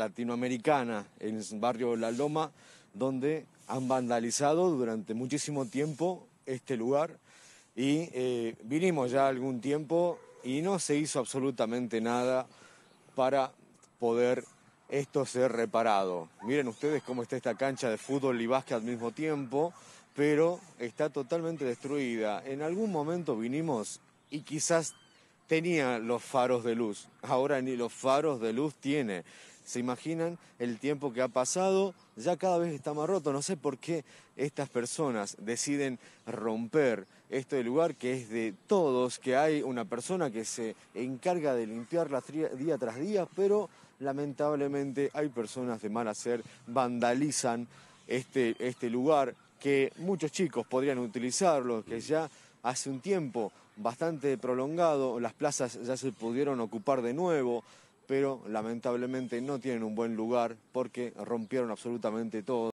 latinoamericana en el barrio La Loma, donde han vandalizado durante muchísimo tiempo este lugar y eh, vinimos ya algún tiempo y no se hizo absolutamente nada para poder esto ser reparado. Miren ustedes cómo está esta cancha de fútbol y básquet al mismo tiempo, pero está totalmente destruida. En algún momento vinimos y quizás tenía los faros de luz, ahora ni los faros de luz tiene. ¿Se imaginan el tiempo que ha pasado? Ya cada vez está más roto. No sé por qué estas personas deciden romper este lugar que es de todos, que hay una persona que se encarga de limpiarla día tras día, pero lamentablemente hay personas de mal hacer, vandalizan este, este lugar que muchos chicos podrían utilizarlo, que ya hace un tiempo bastante prolongado, las plazas ya se pudieron ocupar de nuevo, pero lamentablemente no tienen un buen lugar porque rompieron absolutamente todo.